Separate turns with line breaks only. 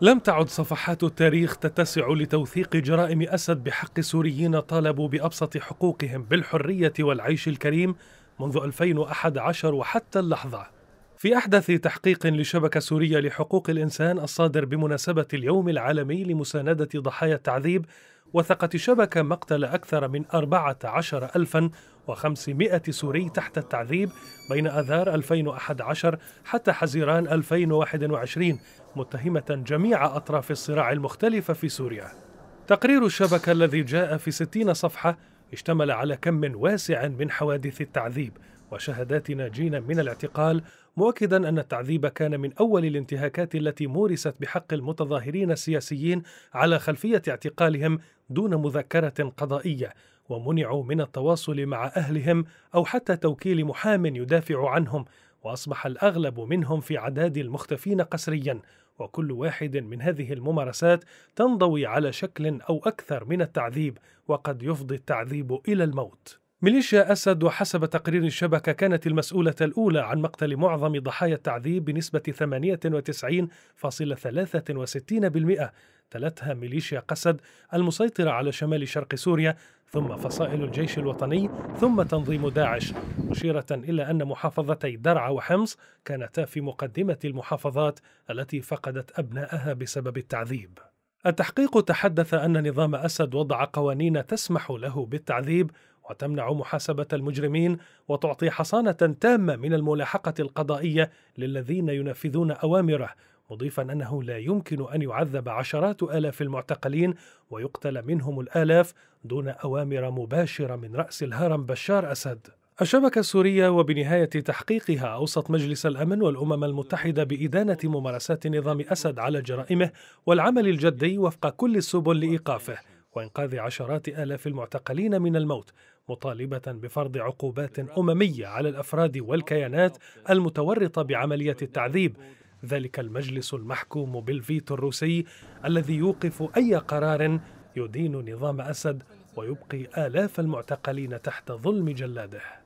لم تعد صفحات التاريخ تتسع لتوثيق جرائم اسد بحق سوريين طالبوا بابسط حقوقهم بالحريه والعيش الكريم منذ 2011 وحتى اللحظه. في احدث تحقيق لشبكه سورية لحقوق الانسان الصادر بمناسبه اليوم العالمي لمسانده ضحايا التعذيب، وثقت شبكة مقتل اكثر من 14 ألفا و500 سوري تحت التعذيب بين آذار 2011 حتى حزيران 2021 متهمة جميع أطراف الصراع المختلفة في سوريا تقرير الشبكة الذي جاء في 60 صفحة اشتمل على كم واسع من حوادث التعذيب وشهادات ناجين من الاعتقال مؤكدا ان التعذيب كان من اول الانتهاكات التي مورست بحق المتظاهرين السياسيين على خلفيه اعتقالهم دون مذكره قضائيه ومنعوا من التواصل مع اهلهم او حتى توكيل محام يدافع عنهم واصبح الاغلب منهم في عداد المختفين قسريا وكل واحد من هذه الممارسات تنضوي على شكل او اكثر من التعذيب وقد يفضي التعذيب الى الموت ميليشيا أسد وحسب تقرير الشبكة كانت المسؤولة الأولى عن مقتل معظم ضحايا التعذيب بنسبة 98.63% تلتها ميليشيا قسد المسيطرة على شمال شرق سوريا ثم فصائل الجيش الوطني ثم تنظيم داعش مشيرة إلى أن محافظتي درعا وحمص كانتا في مقدمة المحافظات التي فقدت أبنائها بسبب التعذيب التحقيق تحدث أن نظام أسد وضع قوانين تسمح له بالتعذيب وتمنع محاسبة المجرمين وتعطي حصانة تامة من الملاحقة القضائية للذين ينفذون أوامره مضيفا أنه لا يمكن أن يعذب عشرات آلاف المعتقلين ويقتل منهم الآلاف دون أوامر مباشرة من رأس الهرم بشار أسد الشبكة السورية وبنهاية تحقيقها أوصت مجلس الأمن والأمم المتحدة بإدانة ممارسات نظام أسد على جرائمه والعمل الجدي وفق كل السبل لإيقافه وإنقاذ عشرات آلاف المعتقلين من الموت مطالبة بفرض عقوبات أممية على الأفراد والكيانات المتورطة بعملية التعذيب ذلك المجلس المحكوم بالفيتو الروسي الذي يوقف أي قرار يدين نظام أسد ويبقي آلاف المعتقلين تحت ظلم جلاده